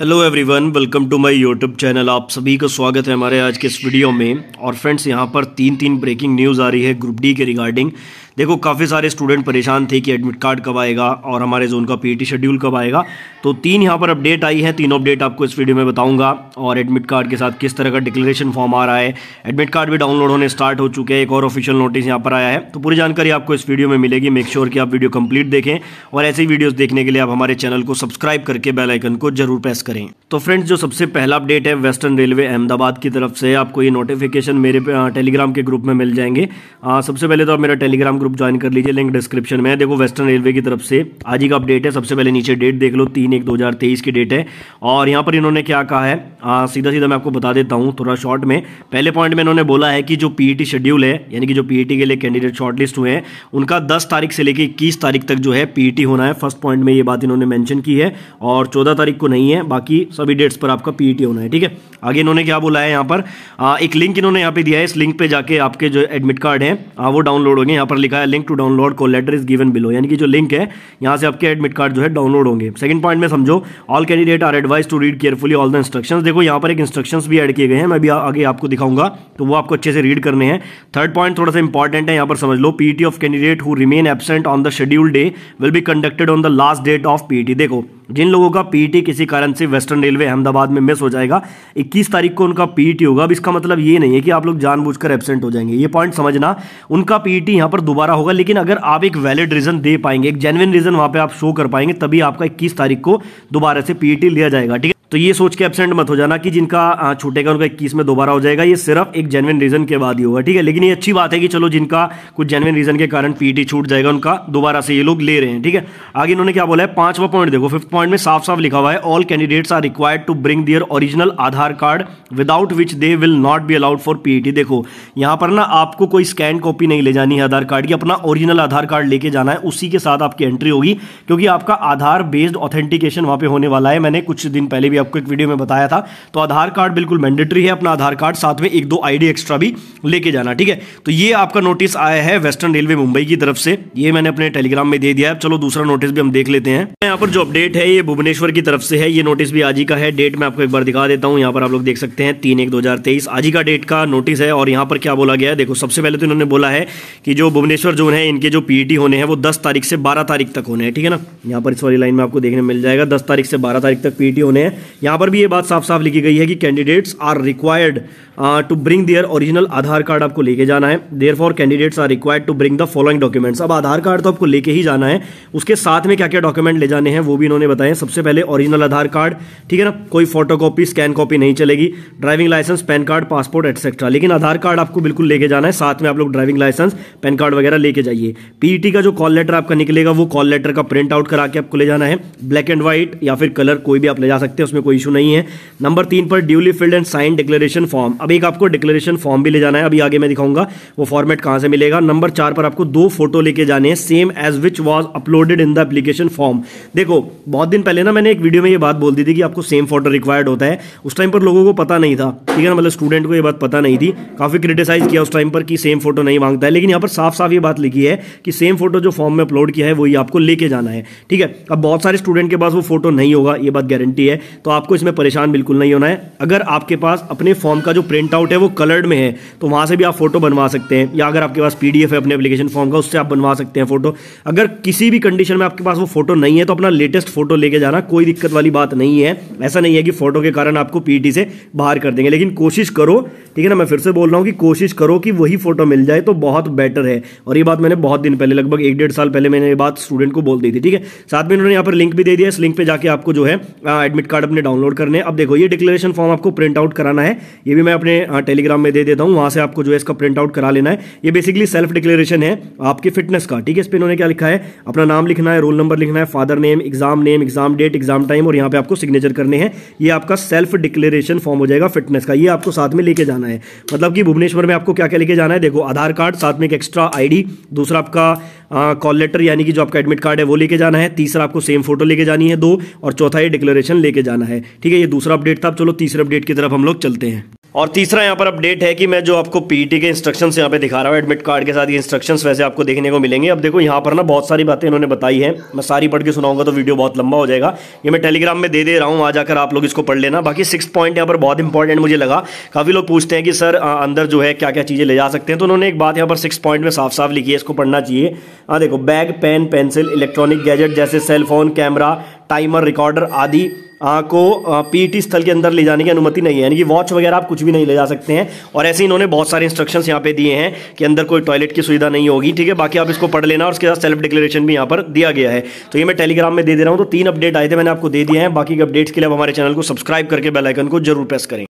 hello everyone welcome to my YouTube channel आप सभी का स्वागत है हमारे आज के इस वीडियो में और फ्रेंड्स यहां पर तीन तीन ब्रेकिंग न्यूज़ आ रही है ग्रुप डी के रिगार्डिंग देखो काफ़ी सारे स्टूडेंट परेशान थे कि एडमिट कार्ड कब आएगा और हमारे जोन का पीटी शेड्यूल e कब आएगा तो तीन यहाँ पर अपडेट आई है तीनों अपडेट आपको इस वीडियो में बताऊंगा और एडमिट कार्ड के साथ किस तरह का डिक्लेरेशन फॉर्म आ रहा है एडमिट कार्ड भी डाउनलोड होने स्टार्ट हो चुके हैं एक और ऑफिशियल नोटिस यहाँ पर आया है तो पूरी जानकारी आपको इस वीडियो में मिलेगी मेक श्योर कि आप वीडियो कंप्लीट देखें और ऐसी वीडियोज़ देखने के लिए आप हमारे चैनल को सब्सक्राइब करके बेलाइकन को जरूर प्रेस करें तो फ्रेंड्स जो सबसे पहला अपडेट है वेस्टर्न रेलवे अहमदाबाद की तरफ से आपको ये नोटिफिकेशन मेरे टेलीग्राम के ग्रुप में मिल जाएंगे सबसे पहले तो आप मेरा टेलीग्राम ग्रुप ज्वाइन कर लीजिए लिंक डिस्क्रिप्शन में देखो वेस्टर्न रेलवे की तरफ से आज ही का अपडेट है सबसे पहले नीचे डेट देख लो तीन एक दो हज़ार तेईस की डेट है और यहाँ पर इन्होंने क्या कहा है आ, सीधा सीधा मैं आपको बता देता हूँ थोड़ा शॉर्ट में पहले पॉइंट में इन्होंने बोला है कि जो पीई शेड्यूल e है यानी कि जो पीई e के लिए कैंडिडेट शॉर्टलिस्ट हुए हैं उनका दस तारीख से लेकर इक्कीस तारीख तक जो है पीई e होना है फर्स्ट पॉइंट में ये बात इन्होंने मैंशन की है और चौदह तारीख को नहीं है बाकी सभी डेट्स पर आपका पीई होना है ठीक है आगे इन्होंने क्या बोला है यहाँ पर एक लिंक इन्होंने यहाँ पे दिया है इस लिंक पर जाके आपके जो एडमिट कार्ड है वो डाउनलोड होंगे यहाँ पर लिखा लिखा है link to download call letter is given below यानी कि जो लिंक है यहाँ से आपके एडमिट कार्ड जो है डाउनलोड होंगे सेकंड पॉइंट में समझो all candidate are advise to read carefully all the instructions देखो यहाँ पर एक इंस्ट्रक्शंस भी ऐड किए गए हैं मैं भी आगे आपको दिखाऊंगा तो वो आपको अच्छे से रीड करने हैं थर्ड पॉइंट थोड़ा सा इंपॉर्टेंट है यहाँ पर समझ लो PT of candidate who remain absent on the schedule day will be conducted on the last date of PT देखो जिन लोगों का पीईटी किसी कारण से वेस्टर्न रेलवे अहमदाबाद में मिस हो जाएगा 21 तारीख को उनका पीईटी होगा अब इसका मतलब ये नहीं है कि आप लोग जानबूझकर एबसेंट हो जाएंगे ये पॉइंट समझना उनका पीईटी यहां पर दोबारा होगा लेकिन अगर आप एक वैलिड रीजन दे पाएंगे एक जेनविन रीजन वहां पर आप शो कर पाएंगे तभी आपका इक्कीस तारीख को दोबारा से पीईटी लिया जाएगा ठीक है तो ये सोच के एबसेंट मत हो जाना कि जिनका छूटेगा उनका इक्कीस में दोबारा हो जाएगा ये सिर्फ एक जेनविन रीजन के बाद ही होगा ठीक है लेकिन ये अच्छी बात है कि चलो जिनका कुछ जेनविन रीजन के कारण पीटी e छूट जाएगा उनका दोबारा से ये लोग ले रहे हैं ठीक है आगे इन्होंने क्या बोला है पांचवा पॉइंट देखो फिफ्थ पॉइंट में साफ साफ लिखा हुआ है all candidates are required to bring their original Aadhaar card without which they will not be allowed for PET देखो यहां पर ना आपको कोई स्कैन कॉपी नहीं ले जानी है आधार कार्ड की अपना ओरिजिनल आधार कार्ड लेके जाना है उसी के साथ आपकी एंट्री होगी क्योंकि आपका आधार बेस्ड ऑथेंटिकेशन वहां पर होने वाला है मैंने कुछ दिन पहले भी आपको एक वीडियो में बताया था तो आधार कार्ड बिल्कुल मैंडेटरी है अपना आधार कार्ड साथ में एक दो आईडी एक्स्ट्रा भी लेके जाना ठीक है तो ये आपका नोटिस आया है वेस्टर्न रेलवे मुंबई की तरफ से ये मैंने अपने टेलीग्राम में दे दिया है चलो दूसरा नोटिस भी हम देख लेते हैं यहाँ पर जो अपडेट है ये भुवनेश्वर की तरफ से है ये नोटिस भी आज ही का है डेट मैं आपको एक बार दिखा देता हूँ यहाँ पर आप लोग देख सकते हैं तीन एक दो आज ही का डेट का नोटिस है और यहाँ पर क्या बोला गया है देखो सबसे पहले तो इन्होंने बोला है कि जो भुवनेश्वर जोन है इनके जो पीईटी e होने हैं वो दस तारीख से बारह तारीख तक होने हैं ठीक है ना यहाँ पर इस वाली लाइन में आपको देखने मिल जाएगा दस तारीख से बारह तारीख तक पीईटी e होने हैं यहां पर भी ये बात साफ साफ लिखी गई है कि candidates are required to bring their original Aadhaar card आपको लेके जाना है therefore candidates are required to bring the following documents अब आधार कार्ड तो आपको लेके ही जाना है उसके साथ में क्या क्या डॉक्यूमेंट ले जाने हैं वो भी इन्होंने बताए सबसे पहले ओरिजिनल आधार कार्ड ठीक है ना कोई फोटो कॉपी स्कैन कॉपी नहीं चलेगी driving licence PAN card passport etcetera लेकिन आधार कार्ड आपको बिल्कुल लेके जाना है साथ में आप लोग ड्राइविंग लाइसेंस पैन कार्ड वगैरह लेके जाइए पीईटी e का जो कॉल लेटर आपका निकलेगा वो कॉल लेटर का प्रिंट आउट करा के आपको ले जाना है ब्लैक एंड व्हाइट या फिर कलर कोई भी आप ले जा सकते हैं उसमें कोई इशू नहीं है नंबर तीन पर duly filled and sign declaration form अब एक आपको डिक्लेरेशन फॉर्म भी ले जाना है अभी आगे मैं दिखाऊंगा वो फॉर्मेट कहाँ से मिलेगा नंबर चार पर आपको दो फोटो लेके जाने हैं same as which was uploaded in the application form देखो बहुत दिन पहले ना मैंने एक वीडियो में ये बात बोल दी थी कि आपको सेम फोटो रिक्वायर्ड होता है उस टाइम पर लोगों को पता नहीं था ठीक है ना मतलब स्टूडेंट को ये बात पता नहीं थी काफ़ी क्रिटिसाइज किया उस टाइम पर कि सेम फोटो नहीं मांगता है लेकिन यहाँ पर साफ साफ ये बात लिखी है कि सेम फोटो जो फॉर्म में अपलोड किया है वही आपको लेके जाना है ठीक है अब बहुत सारे स्टूडेंट के पास वो फोटो नहीं होगा ये बात गारंटी है तो आपको इसमें परेशान बिल्कुल नहीं होना है अगर आपके पास अपने फॉर्म का जो प्रिंट आउट है वो कलर्ड में है तो वहाँ से भी आप फोटो बनवा सकते हैं या अगर आपके पास पी है अपने एप्लीकेशन फॉर्म का उससे आप बनवा सकते हैं फोटो अगर किसी भी कंडीशन में आपके पास वो फोटो नहीं है तो अपना लेटेस्ट फोटो लेके जाना कोई दिक्कत वाली बात नहीं है ऐसा नहीं है कि फोटो के कारण आपको पीटी e से बाहर कर देंगे लेकिन कोशिश करो ठीक है ना मैं फिर से बोल रहा हूँ कि कोशिश करो कि वही फोटो मिल जाए तो बहुत बेटर है और ये बात मैंने बहुत दिन पहले लगभग एक डेढ़ साल पहले मैंने ये बात स्टूडेंट को बोल दी थी ठीक है साथ में इन्होंने यहाँ पर लिंक भी दे दिया इस लिंक पर जाके आपको जो है एडमिट कार्ड आपने डाउनलोड करने अब देखो ये डिक्लेरेशन फॉर्म आपको प्रिंट आउट कराना है ये भी मैं अपने टेलीग्राम में दे देता हूँ वहाँ से आपको जो है इसका प्रिंट आउट करा लेना है ये बेसिकली सेल्फ डिक्लेरेशन है आपकी फिटनेस का ठीक है इस पर इन्होंने क्या लिखा है अपना नाम लिखना है रोल नंबर लिखना है father name exam name exam date exam time और यहाँ पर आपको सिग्नेचर करने हैं ये आपका सेल्फ डिक्लेरेशन फॉर्म हो जाएगा फिटनेस का ये आपको साथ में लेके जाना है मतलब कि भुवनेश्वर में आपको क्या क्या लेके जाना है देखो आधार कार्ड साथ में एक एक्स्ट्रा आई दूसरा आपका कॉल लेटर यानी कि जो आपका एडमिट कार्ड है वो लेके जाना है तीसरा आपको सेम फोटो लेके जानी है दो और चौथा ये डिक्लेरेशन लेके जाना है ठीक है ये दूसरा अपडेट था अब चलो तीसरे अपडेट की तरफ हम लोग चलते हैं और तीसरा यहाँ पर अपडेट है कि मैं जो आपको पीटी के इंस्ट्रक्शंस यहाँ पे दिखा रहा हूँ एडमिट कार्ड के साथ ये इंस्ट्रक्शंस वैसे आपको देखने को मिलेंगे अब देखो यहाँ पर ना बहुत सारी बातें इन्होंने बताई हैं मैं सारी पढ़ के सुनाऊंगा तो वीडियो बहुत लंबा हो जाएगा ये मैं टेलीग्राम में दे दे रहा हूँ आ जाकर आप लोग इसको पढ़ लेना बाकी सिक्स पॉइंट यहाँ पर बहुत इंपॉर्टेंट मुझे लगा काफ़ी लोग पूछते हैं कि सर अंदर जो है क्या क्या चीज़ें ले जा सकते हैं तो उन्होंने एक बात यहाँ पर सिक्स पॉइंट में साफ साफ लिखी है इसको पढ़ना चाहिए हाँ देखो bag pen pencil electronic gadget जैसे cell phone camera timer recorder आदि को पीटी e स्थल के अंदर ले जाने की अनुमति नहीं है यानी कि वॉच वगैरह आप कुछ भी नहीं ले जा सकते हैं और ऐसे इन्होंने बहुत सारे इंस्ट्रक्शंस यहाँ पे दिए हैं कि अंदर कोई टॉयलेट की सुविधा नहीं होगी ठीक है बाकी आप इसको पढ़ लेना और उसके साथ सेल्फ डिक्लेरेशन भी यहाँ पर दिया गया है तो ये मैं टेलीग्राम में दे दे रहा हूँ तो तीन अपडेट आए थे मैंने आपको दे दिए हैं बाकी अपडेट्स के लिए आप हमारे चैनल को सब्सक्राइब करके बेलाइकन को जरूर प्रेस करें